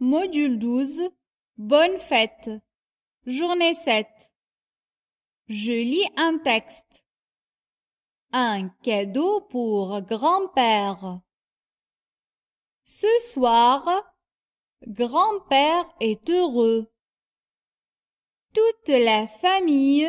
Module 12. Bonne fête. Journée 7. Je lis un texte. Un cadeau pour grand-père. Ce soir, grand-père est heureux. Toute la famille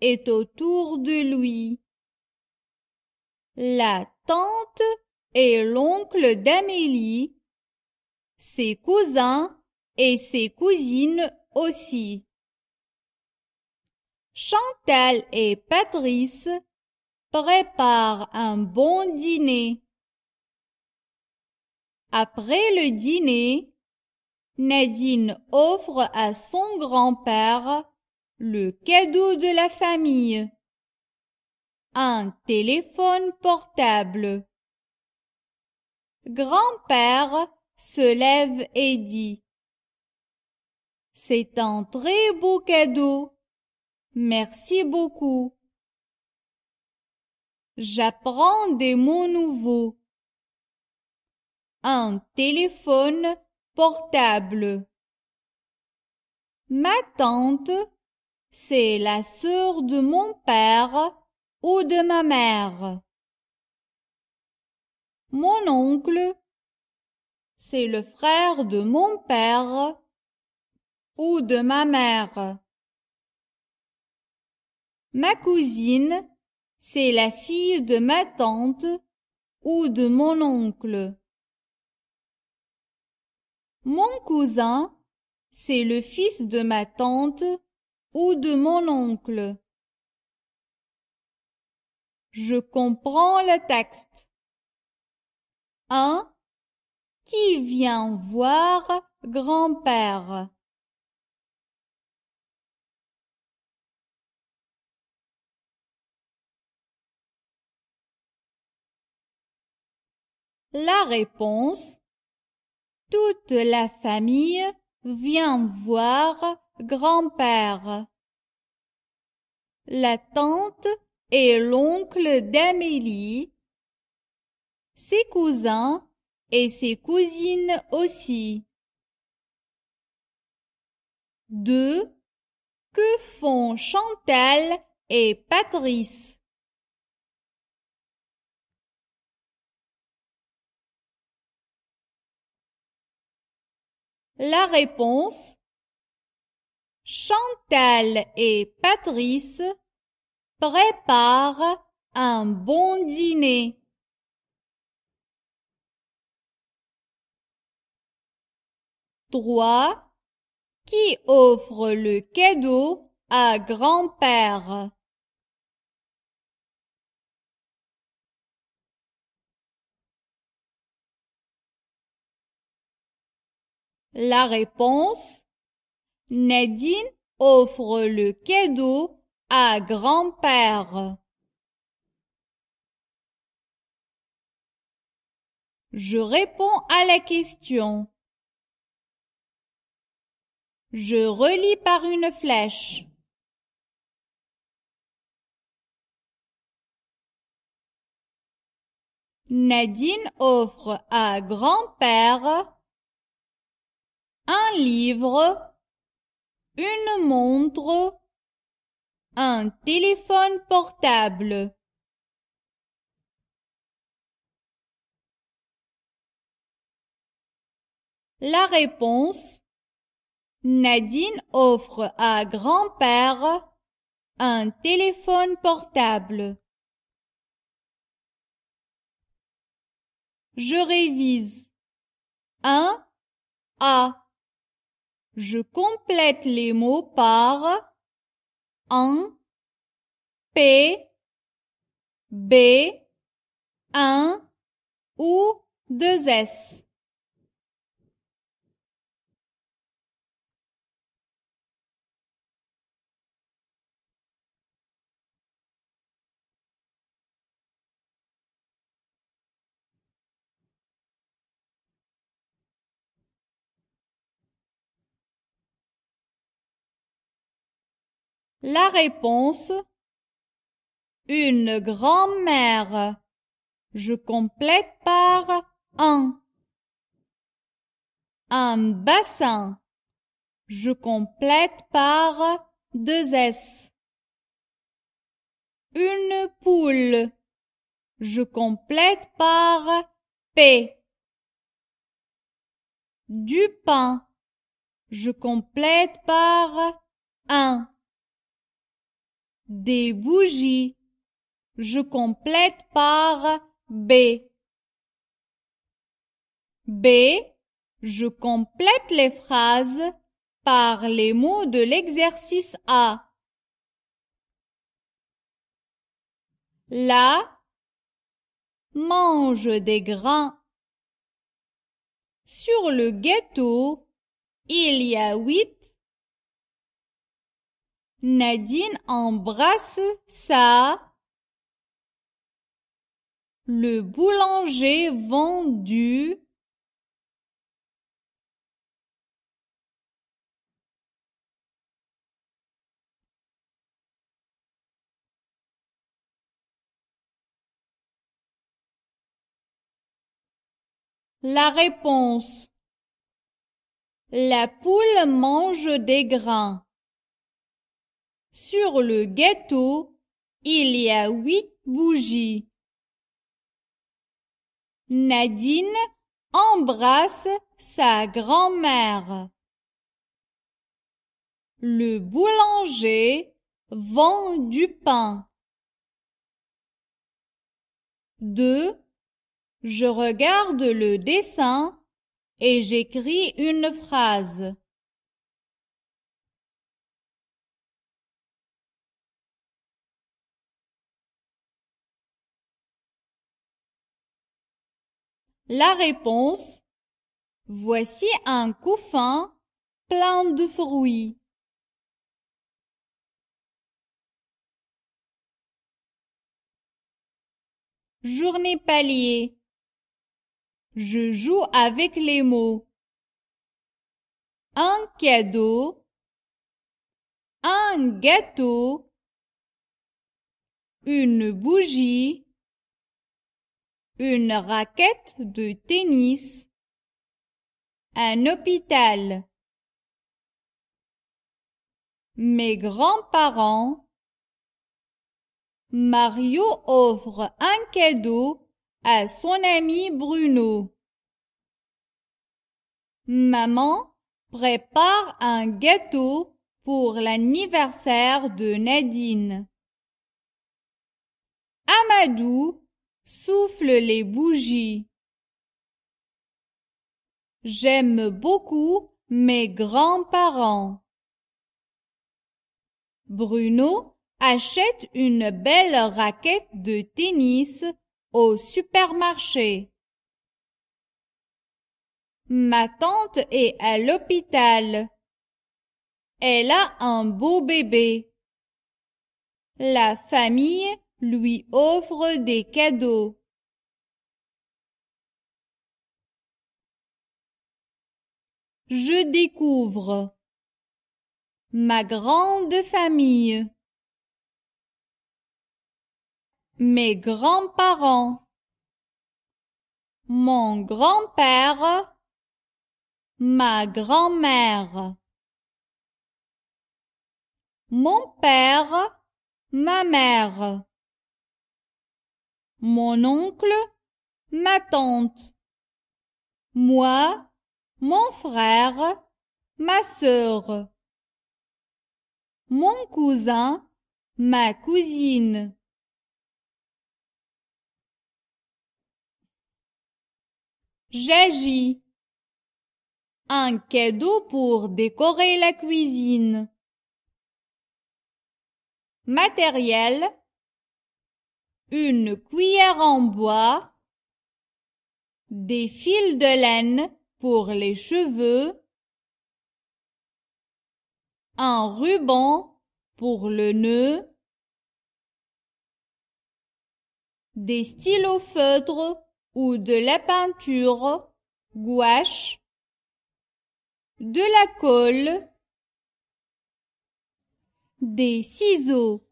est autour de lui. La tante et l'oncle d'Amélie ses cousins et ses cousines aussi. Chantal et Patrice préparent un bon dîner. Après le dîner, Nadine offre à son grand-père le cadeau de la famille. Un téléphone portable. Grand-père se lève et dit C'est un très beau cadeau. Merci beaucoup. J'apprends des mots nouveaux. Un téléphone portable. Ma tante, c'est la sœur de mon père ou de ma mère. Mon oncle, c'est le frère de mon père ou de ma mère. Ma cousine, c'est la fille de ma tante ou de mon oncle. Mon cousin, c'est le fils de ma tante ou de mon oncle. Je comprends le texte. Qui vient voir grand-père La réponse Toute la famille vient voir grand-père. La tante et l'oncle d'Amélie, ses cousins et ses cousines aussi. 2. Que font Chantal et Patrice La réponse Chantal et Patrice préparent un bon dîner. qui offre le cadeau à grand-père. La réponse Nadine offre le cadeau à grand-père. Je réponds à la question. Je relis par une flèche. Nadine offre à grand-père un livre, une montre, un téléphone portable. La réponse Nadine offre à grand-père un téléphone portable. Je révise. Un, A. Je complète les mots par un, P, B, 1 ou 2S. La réponse Une grand-mère. Je complète par un. Un bassin. Je complète par deux S. Une poule. Je complète par P. Du pain. Je complète par un des bougies. Je complète par B. B. Je complète les phrases par les mots de l'exercice A. La mange des grains. Sur le gâteau, il y a huit Nadine embrasse ça. Le boulanger vendu. La réponse. La poule mange des grains. Sur le gâteau, il y a huit bougies. Nadine embrasse sa grand-mère. Le boulanger vend du pain. 2. Je regarde le dessin et j'écris une phrase. La réponse Voici un couffin plein de fruits. Journée palier. Je joue avec les mots. Un cadeau. Un gâteau. Une bougie une raquette de tennis, un hôpital. Mes grands-parents. Mario offre un cadeau à son ami Bruno. Maman prépare un gâteau pour l'anniversaire de Nadine. Amadou Souffle les bougies. J'aime beaucoup mes grands-parents. Bruno achète une belle raquette de tennis au supermarché. Ma tante est à l'hôpital. Elle a un beau bébé. La famille lui offre des cadeaux. Je découvre ma grande famille, mes grands-parents, mon grand-père, ma grand-mère, mon père, ma mère mon oncle, ma tante. Moi, mon frère, ma sœur. Mon cousin, ma cousine. J'agis. Un cadeau pour décorer la cuisine. Matériel une cuillère en bois, des fils de laine pour les cheveux, un ruban pour le nœud, des stylos feutres ou de la peinture, gouache, de la colle, des ciseaux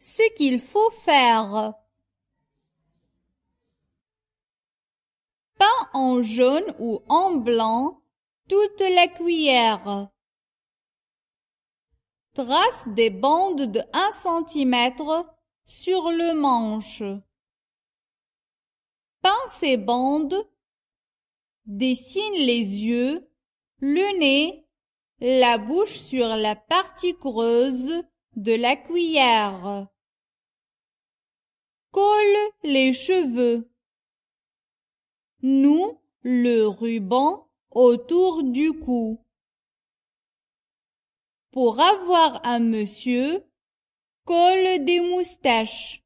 ce qu'il faut faire. Peint en jaune ou en blanc toute la cuillère. Trace des bandes de 1 cm sur le manche. Peint ces bandes, dessine les yeux, le nez, la bouche sur la partie creuse de la cuillère. Colle les cheveux. Nous le ruban autour du cou. Pour avoir un monsieur, colle des moustaches.